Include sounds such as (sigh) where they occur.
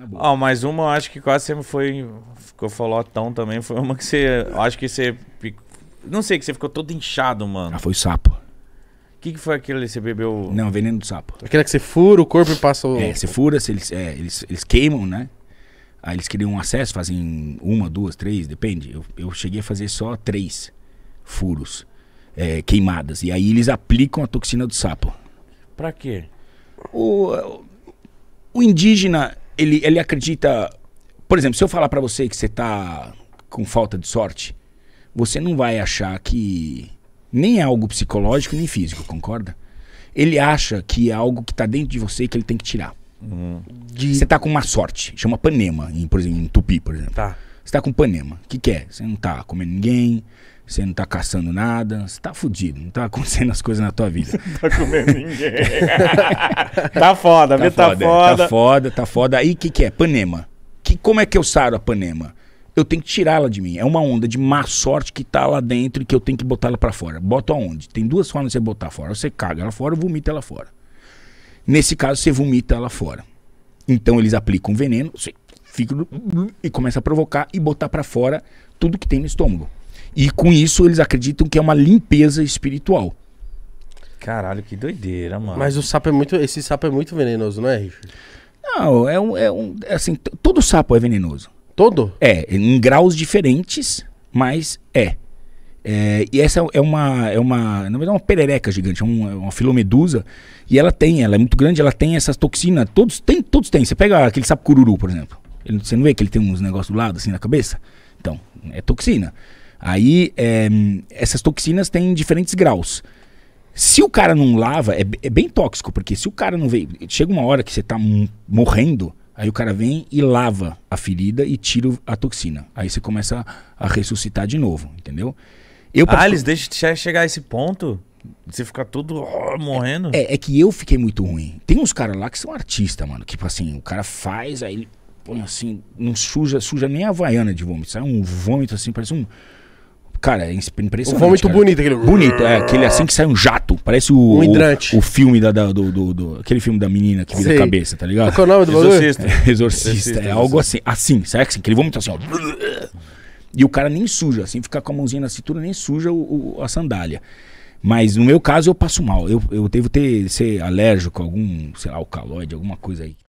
Ó, oh, ah, uma eu acho que quase sempre foi. Ficou folotão também. Foi uma que você. Acho que você. Não sei, que você ficou todo inchado, mano. Ah, foi sapo. O que, que foi aquele que você bebeu? Não, veneno do sapo. Aquela que você fura o corpo e passa o. É, você fura, você, eles, é, eles, eles queimam, né? Aí eles criam um acesso, fazem uma, duas, três, depende. Eu, eu cheguei a fazer só três furos é, queimadas. E aí eles aplicam a toxina do sapo. Pra quê? O, o indígena ele, ele acredita. Por exemplo, se eu falar para você que você tá com falta de sorte, você não vai achar que nem é algo psicológico nem físico, concorda? Ele acha que é algo que tá dentro de você e que ele tem que tirar. Uhum. De... Você tá com uma sorte, chama panema, em, por exemplo, em tupi, por exemplo. Tá. Você tá com panema. O que, que é? Você não tá comendo ninguém, você não tá caçando nada, você tá fudido, não tá acontecendo as coisas na tua vida. Não tá comendo ninguém. (laughs) tá foda, tá viu? Foda, tá foda. É, tá foda, tá foda. Aí o que, que é? Panema. Que, como é que eu saro a Panema? Eu tenho que tirá-la de mim. É uma onda de má sorte que tá lá dentro e que eu tenho que botá-la para fora. Boto aonde? Tem duas formas de você botar fora. Você caga ela fora ou vomita ela fora. Nesse caso, você vomita ela fora. Então eles aplicam veneno, você fica e começa a provocar e botar para fora tudo que tem no estômago. E com isso eles acreditam que é uma limpeza espiritual. Caralho, que doideira, mano. Mas o sapo é muito. Esse sapo é muito venenoso, não é, Richard? Não, é um. É um é assim, todo sapo é venenoso. Todo? É, em graus diferentes, mas é. é e essa é uma. É uma. Na verdade, é uma perereca gigante, é uma, é uma filomedusa. E ela tem, ela é muito grande, ela tem essas toxinas. Todos tem, todos têm. Você pega aquele sapo cururu, por exemplo. Ele, você não vê que ele tem uns negócios do lado, assim, na cabeça? Então, é toxina. Aí é, essas toxinas têm diferentes graus. Se o cara não lava, é, é bem tóxico, porque se o cara não veio. Chega uma hora que você tá morrendo, aí o cara vem e lava a ferida e tira a toxina. Aí você começa a, a ressuscitar de novo, entendeu? Eu, ah, eles deixam chegar a esse ponto? Você ficar todo oh, morrendo? É, é, que eu fiquei muito ruim. Tem uns caras lá que são artistas, mano. Que, tipo assim, o cara faz, aí ele põe assim, não suja, suja nem a havaiana de vômito. Sai um vômito assim, parece um Cara, é impressionante. Um vômito cara. bonito. Aquele... Bonito, é. Aquele é assim que sai um jato. Parece o. Um hidrante. O, o filme da, da do, do, do, Aquele filme da menina que vira a cabeça, tá ligado? Qual é o nome do (laughs) Exorcista. É, exorcista. exorcista. É algo assim. Assim, sabe assim? Aquele vômito assim, ó. E o cara nem suja, assim, fica com a mãozinha na cintura, nem suja o, o, a sandália. Mas no meu caso eu passo mal. Eu, eu devo ter, ser alérgico a algum, sei lá, alcaloide, alguma coisa aí.